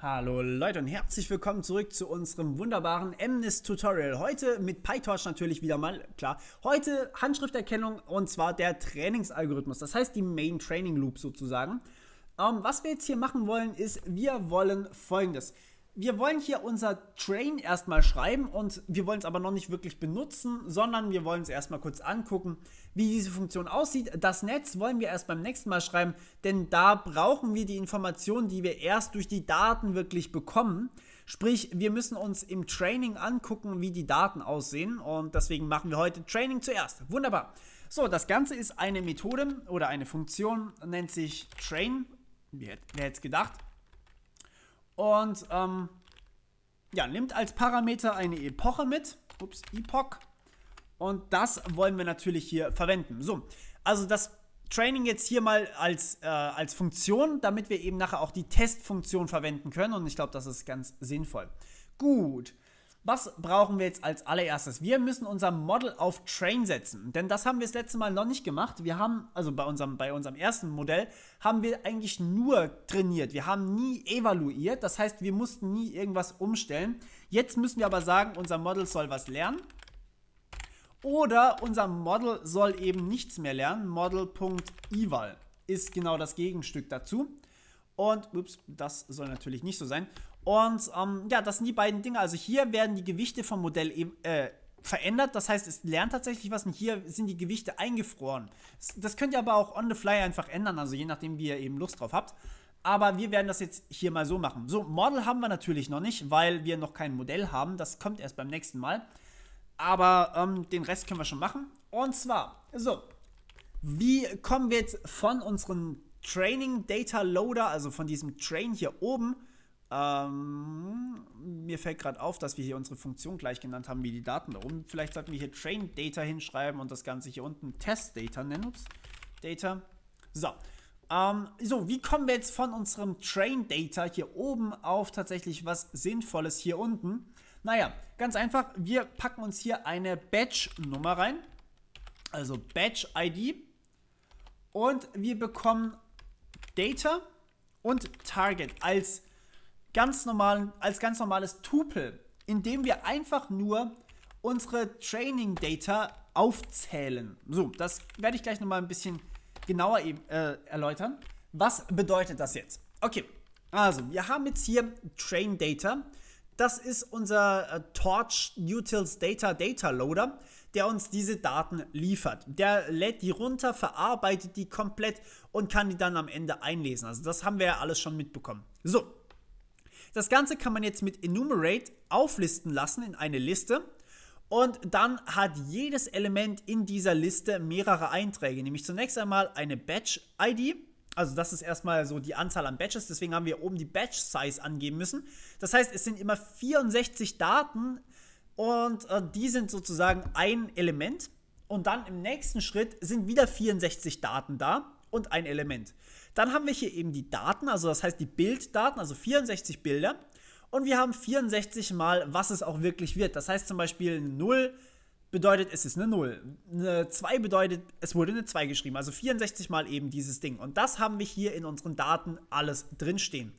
Hallo Leute und herzlich willkommen zurück zu unserem wunderbaren MNIST Tutorial. Heute mit PyTorch natürlich wieder mal, klar. Heute Handschrifterkennung und zwar der Trainingsalgorithmus, das heißt die Main Training Loop sozusagen. Ähm, was wir jetzt hier machen wollen ist, wir wollen folgendes wir wollen hier unser Train erstmal schreiben und wir wollen es aber noch nicht wirklich benutzen, sondern wir wollen es erstmal kurz angucken, wie diese Funktion aussieht. Das Netz wollen wir erst beim nächsten Mal schreiben, denn da brauchen wir die Informationen, die wir erst durch die Daten wirklich bekommen. Sprich, wir müssen uns im Training angucken, wie die Daten aussehen und deswegen machen wir heute Training zuerst. Wunderbar. So, das Ganze ist eine Methode oder eine Funktion, nennt sich Train. Wer, hätte es gedacht? Und ähm, ja, nimmt als Parameter eine Epoche mit. Ups, Epoch. Und das wollen wir natürlich hier verwenden. So, also das Training jetzt hier mal als, äh, als Funktion, damit wir eben nachher auch die Testfunktion verwenden können. Und ich glaube, das ist ganz sinnvoll. Gut. Was brauchen wir jetzt als allererstes? Wir müssen unser Model auf Train setzen, denn das haben wir das letzte Mal noch nicht gemacht. Wir haben, also bei unserem, bei unserem ersten Modell, haben wir eigentlich nur trainiert. Wir haben nie evaluiert, das heißt, wir mussten nie irgendwas umstellen. Jetzt müssen wir aber sagen, unser Model soll was lernen. Oder unser Model soll eben nichts mehr lernen. Model.eval ist genau das Gegenstück dazu. Und, ups, das soll natürlich nicht so sein. Und ähm, ja, das sind die beiden Dinge. Also hier werden die Gewichte vom Modell eben, äh, verändert. Das heißt, es lernt tatsächlich was und hier sind die Gewichte eingefroren. Das könnt ihr aber auch on the fly einfach ändern, also je nachdem, wie ihr eben Lust drauf habt. Aber wir werden das jetzt hier mal so machen. So, Model haben wir natürlich noch nicht, weil wir noch kein Modell haben. Das kommt erst beim nächsten Mal. Aber ähm, den Rest können wir schon machen. Und zwar, so, wie kommen wir jetzt von unserem Training Data Loader, also von diesem Train hier oben, ähm, mir fällt gerade auf, dass wir hier unsere Funktion gleich genannt haben wie die Daten da oben. Vielleicht sollten wir hier Train Data hinschreiben und das Ganze hier unten Test Data nennen. Data. So. Ähm, so, wie kommen wir jetzt von unserem Train Data hier oben auf tatsächlich was Sinnvolles hier unten? Naja, ganz einfach, wir packen uns hier eine Batch-Nummer rein. Also Batch-ID. Und wir bekommen Data und Target als ganz normalen, als ganz normales Tupel, indem wir einfach nur unsere Training Data aufzählen. So, das werde ich gleich nochmal ein bisschen genauer eben, äh, erläutern. Was bedeutet das jetzt? Okay, also wir haben jetzt hier Train Data. Das ist unser äh, Torch Utils Data Data Loader, der uns diese Daten liefert. Der lädt die runter, verarbeitet die komplett und kann die dann am Ende einlesen. Also das haben wir ja alles schon mitbekommen. So, das Ganze kann man jetzt mit Enumerate auflisten lassen in eine Liste. Und dann hat jedes Element in dieser Liste mehrere Einträge, nämlich zunächst einmal eine Batch-ID. Also das ist erstmal so die Anzahl an Batches, deswegen haben wir oben die Batch-Size angeben müssen. Das heißt, es sind immer 64 Daten und äh, die sind sozusagen ein Element. Und dann im nächsten Schritt sind wieder 64 Daten da und ein Element. Dann haben wir hier eben die Daten, also das heißt die Bilddaten, also 64 Bilder. Und wir haben 64 mal, was es auch wirklich wird. Das heißt zum Beispiel 0 bedeutet, es ist eine 0. Eine 2 bedeutet, es wurde eine 2 geschrieben. Also 64 mal eben dieses Ding. Und das haben wir hier in unseren Daten alles drinstehen.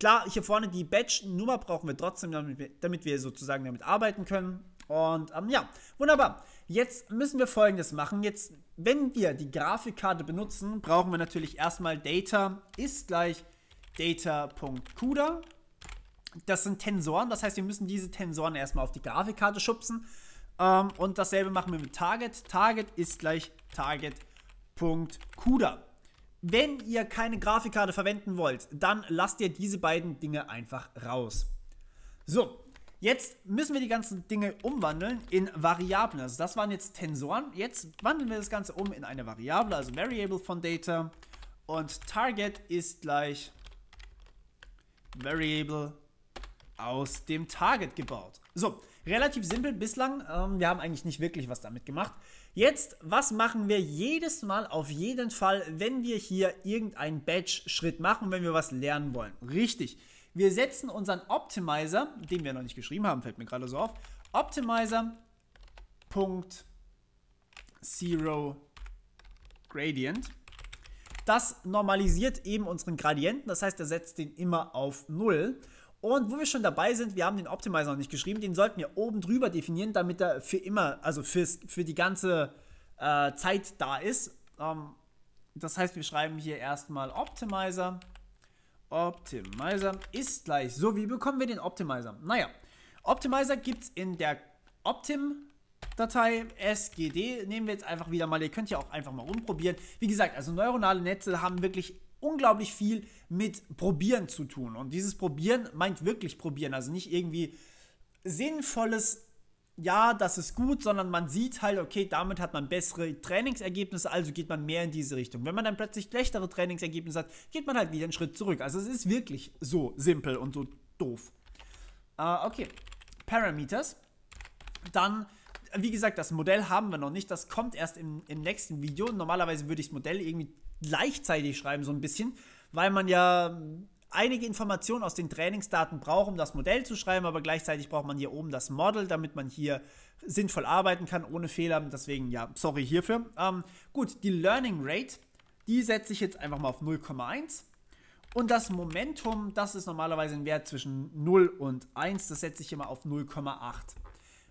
Klar, hier vorne die Batch-Nummer brauchen wir trotzdem, damit wir, sozusagen damit arbeiten können. Und ähm, ja, wunderbar. Jetzt müssen wir Folgendes machen. Jetzt, wenn wir die Grafikkarte benutzen, brauchen wir natürlich erstmal Data ist gleich Data.CUDA. Das sind Tensoren, das heißt, wir müssen diese Tensoren erstmal auf die Grafikkarte schubsen. Ähm, und dasselbe machen wir mit Target. Target ist gleich Target.CUDA. Wenn ihr keine Grafikkarte verwenden wollt, dann lasst ihr diese beiden Dinge einfach raus. So, Jetzt müssen wir die ganzen Dinge umwandeln in Variablen. Also das waren jetzt Tensoren. Jetzt wandeln wir das Ganze um in eine Variable, also Variable von Data. Und Target ist gleich Variable aus dem Target gebaut. So, relativ simpel bislang. Ähm, wir haben eigentlich nicht wirklich was damit gemacht. Jetzt, was machen wir jedes Mal auf jeden Fall, wenn wir hier irgendeinen Batch-Schritt machen, wenn wir was lernen wollen? Richtig. Wir setzen unseren Optimizer, den wir noch nicht geschrieben haben, fällt mir gerade so auf, Optimizer.zero Gradient. Das normalisiert eben unseren Gradienten, das heißt, er setzt den immer auf 0. Und wo wir schon dabei sind, wir haben den Optimizer noch nicht geschrieben, den sollten wir oben drüber definieren, damit er für immer, also fürs, für die ganze äh, Zeit da ist. Ähm, das heißt, wir schreiben hier erstmal Optimizer. Optimizer ist gleich. So, wie bekommen wir den Optimizer? Naja, Optimizer gibt es in der Optim Datei SGD nehmen wir jetzt einfach wieder mal. Ihr könnt ja auch einfach mal rumprobieren. Wie gesagt, also neuronale Netze haben wirklich unglaublich viel mit Probieren zu tun. Und dieses Probieren meint wirklich Probieren, also nicht irgendwie sinnvolles ja, das ist gut, sondern man sieht halt, okay, damit hat man bessere Trainingsergebnisse, also geht man mehr in diese Richtung. Wenn man dann plötzlich schlechtere Trainingsergebnisse hat, geht man halt wieder einen Schritt zurück. Also es ist wirklich so simpel und so doof. Äh, okay, Parameters. Dann, wie gesagt, das Modell haben wir noch nicht. Das kommt erst im, im nächsten Video. Normalerweise würde ich das Modell irgendwie gleichzeitig schreiben, so ein bisschen, weil man ja einige Informationen aus den Trainingsdaten braucht, um das Modell zu schreiben, aber gleichzeitig braucht man hier oben das Model, damit man hier sinnvoll arbeiten kann, ohne Fehler. Deswegen, ja, sorry hierfür. Ähm, gut, die Learning Rate, die setze ich jetzt einfach mal auf 0,1. Und das Momentum, das ist normalerweise ein Wert zwischen 0 und 1, das setze ich immer auf 0,8.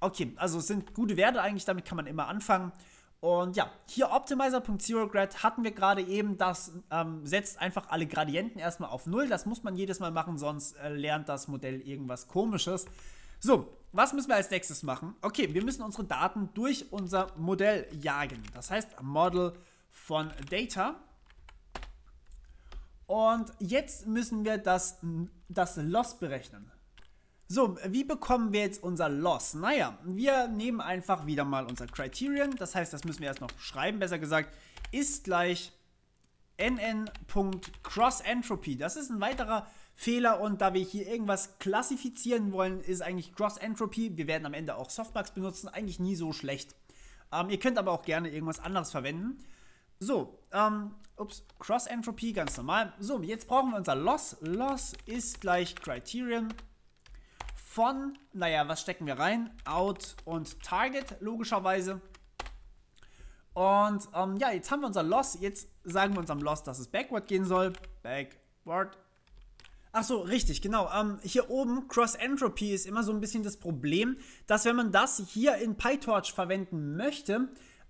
Okay, also es sind gute Werte eigentlich, damit kann man immer anfangen. Und ja, hier Optimizer.zeroGrad hatten wir gerade eben, das ähm, setzt einfach alle Gradienten erstmal auf 0. Das muss man jedes Mal machen, sonst äh, lernt das Modell irgendwas Komisches. So, was müssen wir als nächstes machen? Okay, wir müssen unsere Daten durch unser Modell jagen. Das heißt Model von Data. Und jetzt müssen wir das, das Loss berechnen. So, wie bekommen wir jetzt unser Loss? Naja, wir nehmen einfach wieder mal unser Criterion. Das heißt, das müssen wir erst noch schreiben. Besser gesagt, ist gleich nn.crossentropy. Das ist ein weiterer Fehler und da wir hier irgendwas klassifizieren wollen, ist eigentlich Crossentropy. Wir werden am Ende auch Softmax benutzen. Eigentlich nie so schlecht. Ähm, ihr könnt aber auch gerne irgendwas anderes verwenden. So, ähm, ups, Cross-Entropy, ganz normal. So, jetzt brauchen wir unser Loss. Loss ist gleich Criterion von, naja, was stecken wir rein? Out und Target, logischerweise. Und ähm, ja, jetzt haben wir unser Loss. Jetzt sagen wir unserem Loss, dass es backward gehen soll. Backward. Achso, richtig, genau. Ähm, hier oben, Cross Entropy ist immer so ein bisschen das Problem, dass wenn man das hier in PyTorch verwenden möchte,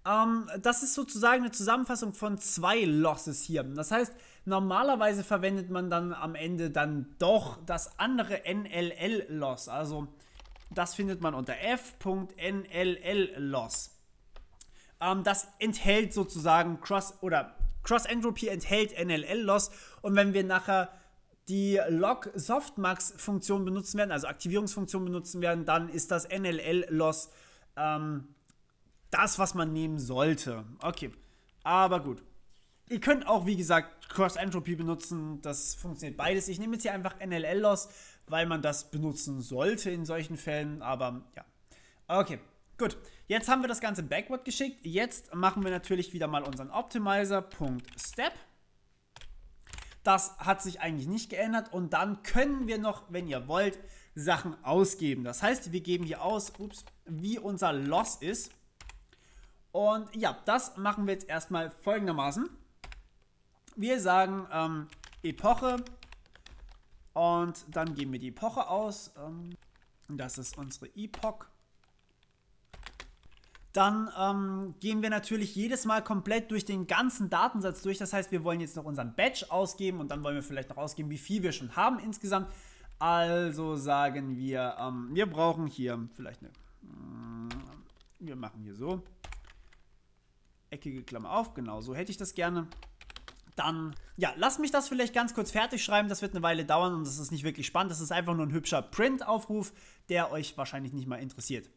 ähm, das ist sozusagen eine Zusammenfassung von zwei Losses hier. Das heißt, normalerweise verwendet man dann am Ende dann doch das andere NLL-Loss. Also das findet man unter f.nll-loss. Ähm, das enthält sozusagen Cross- oder Cross-Entropy enthält NLL-Loss. Und wenn wir nachher die Log-Softmax-Funktion benutzen werden, also Aktivierungsfunktion benutzen werden, dann ist das NLL-Loss ähm, das, was man nehmen sollte. Okay, aber gut. Ihr könnt auch, wie gesagt, cross Entropy benutzen. Das funktioniert beides. Ich nehme jetzt hier einfach NLL-Loss, weil man das benutzen sollte in solchen Fällen. Aber ja. Okay, gut. Jetzt haben wir das Ganze backward geschickt. Jetzt machen wir natürlich wieder mal unseren Optimizer.step. Das hat sich eigentlich nicht geändert. Und dann können wir noch, wenn ihr wollt, Sachen ausgeben. Das heißt, wir geben hier aus, ups, wie unser Loss ist. Und ja, das machen wir jetzt erstmal folgendermaßen. Wir sagen ähm, Epoche und dann geben wir die Epoche aus. Ähm, das ist unsere Epoch. Dann ähm, gehen wir natürlich jedes Mal komplett durch den ganzen Datensatz durch. Das heißt, wir wollen jetzt noch unseren Batch ausgeben und dann wollen wir vielleicht noch ausgeben, wie viel wir schon haben insgesamt. Also sagen wir, ähm, wir brauchen hier vielleicht eine... Mm, wir machen hier so eckige Klammer auf, genau, so hätte ich das gerne. Dann, ja, lasst mich das vielleicht ganz kurz fertig schreiben, das wird eine Weile dauern und das ist nicht wirklich spannend, das ist einfach nur ein hübscher Print-Aufruf, der euch wahrscheinlich nicht mal interessiert.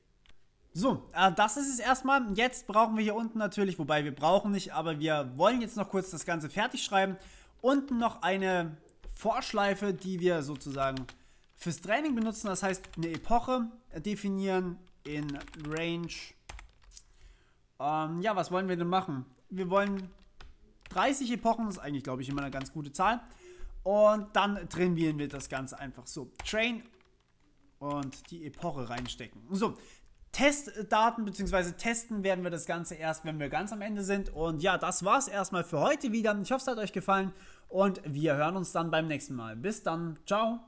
So, äh, das ist es erstmal. Jetzt brauchen wir hier unten natürlich, wobei wir brauchen nicht, aber wir wollen jetzt noch kurz das Ganze fertig schreiben. Unten noch eine Vorschleife, die wir sozusagen fürs Training benutzen. Das heißt, eine Epoche definieren in Range ähm, ja, was wollen wir denn machen? Wir wollen 30 Epochen, ist eigentlich, glaube ich, immer eine ganz gute Zahl. Und dann trainieren wir das Ganze einfach so. Train und die Epoche reinstecken. So, Testdaten bzw. testen werden wir das Ganze erst, wenn wir ganz am Ende sind. Und ja, das war's erstmal für heute wieder. Ich hoffe, es hat euch gefallen und wir hören uns dann beim nächsten Mal. Bis dann, ciao.